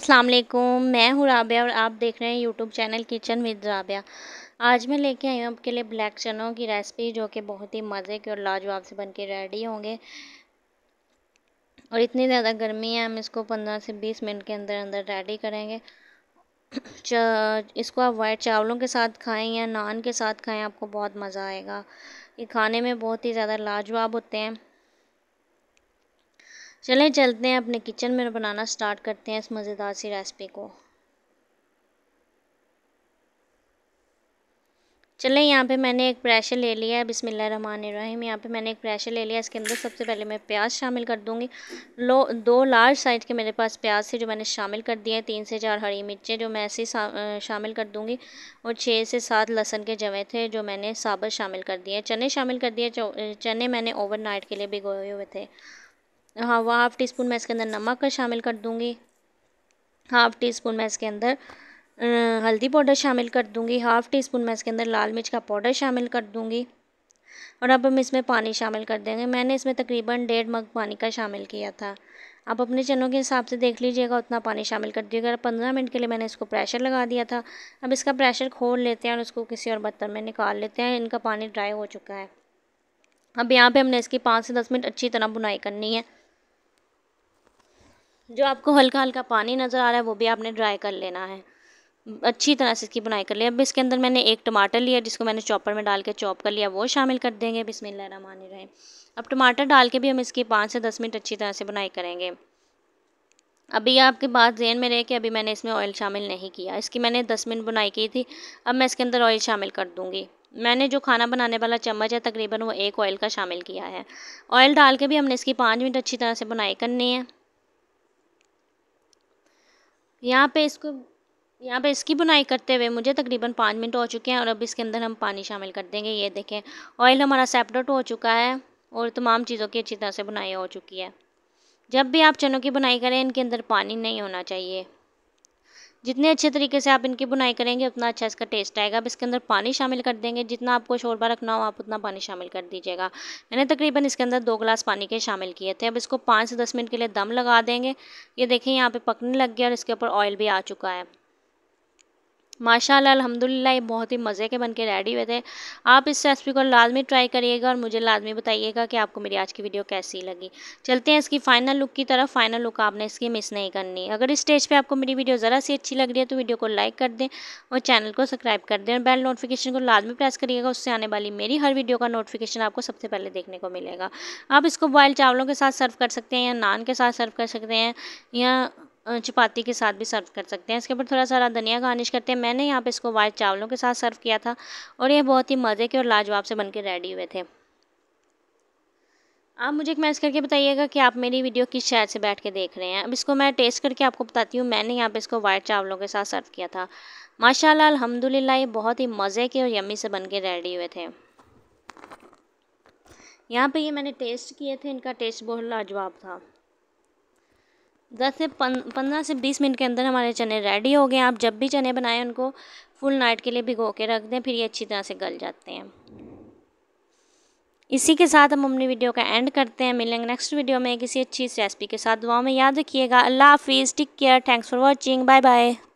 अस्सलाम वालेकुम मैं हूँ राबिया और आप देख रहे हैं YouTube channel kitchen with Rabia आज मैं लेके आई हूँ आपके लिए ब्लैक चनों की रेसिपी जो कि बहुत ही मज़े के और लाजवाब से बन के रेडी होंगे और इतनी ज़्यादा गर्मी है हम इसको पंद्रह से बीस मिनट के अंदर अंदर रेडी करेंगे इसको आप वाइट चावलों के साथ खाएं या नान के साथ खाएं आपको बहुत मज़ा आएगा ये खाने में बहुत ही ज़्यादा लाजवाब होते हैं चलें चलते हैं अपने किचन में बनाना स्टार्ट करते हैं इस मज़ेदार सी रेसिपी को चलें यहाँ पे मैंने एक प्रेशर ले लिया है बिसमिल्ल रन रहीम यहाँ पे मैंने एक प्रेशर ले लिया इसके अंदर सबसे पहले मैं प्याज शामिल कर दूँगी लो दो लार्ज साइज़ के मेरे पास प्याज थे जो मैंने शामिल कर दिए हैं तीन से चार हरी मिर्चें जो मैं ऐसे ही शामिल कर दूँगी और छः से सात लहसन के जमे थे जो मैंने साबर शामिल कर दिए चने शामिल कर दिए चने मैंने ओवर के लिए भिगोए हुए थे हाँ वह हाफ़ टी स्पून मैं इसके अंदर नमक शामिल कर दूँगी हाफ़ टी स्पून मैं इसके अंदर अं, हल्दी पाउडर शामिल कर दूँगी हाफ़ टी स्पून मैं इसके अंदर लाल मिर्च का पाउडर शामिल कर दूँगी और अब हम इसमें पानी शामिल कर देंगे मैंने इसमें तकरीबन डेढ़ मग पानी का शामिल किया था आप अपने चनों के हिसाब से देख लीजिएगा उतना पानी शामिल कर दीजिएगा पंद्रह मिनट के लिए मैंने इसको प्रेशर लगा दिया था अब इसका प्रेशर खोल लेते हैं और उसको किसी और बर्तन में निकाल लेते हैं इनका पानी ड्राई हो चुका है अब यहाँ पे हमने इसकी पाँच से दस मिनट अच्छी तरह बुनाई करनी है जो आपको हल्का हल्का पानी नज़र आ रहा है वो भी आपने ड्राई कर लेना है अच्छी तरह से इसकी बुनाई कर लिया अब इसके अंदर मैंने एक टमाटर लिया जिसको मैंने चॉपर में डाल के चॉप कर लिया वो शामिल कर देंगे रहे अब टमाटर डाल के भी हम इसकी पाँच से दस मिनट अच्छी तरह से बुनाई करेंगे अभी आपके बात जहन में रहे कि अभी मैंने इसमें ऑयल शामिल नहीं किया इसकी मैंने दस मिनट बुनाई की थी अब मैं इसके अंदर ऑयल शामिल कर दूँगी मैंने जो खाना बनाने वाला चम्मच है तकरीबन वो एक ऑयल का शामिल किया है ऑयल डाल के भी हमने इसकी पाँच मिनट अच्छी तरह से बुनाई करनी है यहाँ पे इसको यहाँ पे इसकी बुनाई करते हुए मुझे तकरीबन पाँच मिनट हो चुके हैं और अब इसके अंदर हम पानी शामिल कर देंगे ये देखें ऑयल हमारा सेपरेट हो चुका है और तमाम चीज़ों की अच्छी तरह से बुनाई हो चुकी है जब भी आप चनों की बुनाई करें इनके अंदर पानी नहीं होना चाहिए जितने अच्छे तरीके से आप इनकी बुनाई करेंगे उतना अच्छा इसका टेस्ट आएगा अब इसके अंदर पानी शामिल कर देंगे जितना आपको शोरबा रखना हो आप उतना पानी शामिल कर दीजिएगा मैंने तकरीबन इसके अंदर दो गिलास पानी के शामिल किए थे अब इसको पाँच से दस मिनट के लिए दम लगा देंगे ये देखें यहाँ पर पकने लग गया और इसके ऊपर ऑयल भी आ चुका है माशाल्लाह अल्हम्दुलिल्लाह ये बहुत ही मज़े के बनके रेडी हुए थे आप इस रेसिपी को लाजमी ट्राई करिएगा और मुझे लाजमी बताइएगा कि आपको मेरी आज की वीडियो कैसी लगी चलते हैं इसकी फ़ाइनल लुक की तरफ फाइनल लुक आपने इसकी मिस नहीं करनी अगर इस स्टेज पर आपको मेरी वीडियो ज़रा सी अच्छी लग रही है तो वीडियो को लाइक कर दें और चैनल को सब्सक्राइब कर दें और बेल नोटिफिकेशन को लाजमी प्रेस करिएगा उससे आने वाली मेरी हर वीडियो का नोटिफिकेशन आपको सबसे पहले देखने को मिलेगा आप इसको बॉयल चावलों के साथ सर्व कर सकते हैं या नान के साथ सर्व कर सकते हैं या चपाती के साथ भी सर्व कर सकते हैं इसके ऊपर थोड़ा सारा धनिया गार्निश करते हैं मैंने यहाँ पे इसको वाइट चावलों के साथ सर्व किया था और ये बहुत ही मज़े के और लाजवाब से बन के रेडी हुए थे आप मुझे मैसेज करके बताइएगा कि आप मेरी वीडियो किस शहर से बैठ के देख रहे हैं अब इसको मैं टेस्ट करके आपको बताती हूँ मैंने यहाँ पर इसको वाइट चावलों के साथ सर्व किया था माशाल्लाह अलहमदिल्ला ये बहुत ही मज़े के और यमी से बन के रेडी हुए थे यहाँ पे ये मैंने टेस्ट किए थे इनका टेस्ट बहुत लाजवाब था दस से पंद्रह से बीस मिनट के अंदर हमारे चने रेडी हो गए आप जब भी चने बनाएं उनको फुल नाइट के लिए भिगो के रख दें फिर ये अच्छी तरह से गल जाते हैं इसी के साथ हम अपनी वीडियो का एंड करते हैं मिलेंगे नेक्स्ट वीडियो में किसी अच्छी रेसिपी के साथ दुआओं में याद रखिएगा अल्लाह हाफिज़ take care thanks for watching bye bye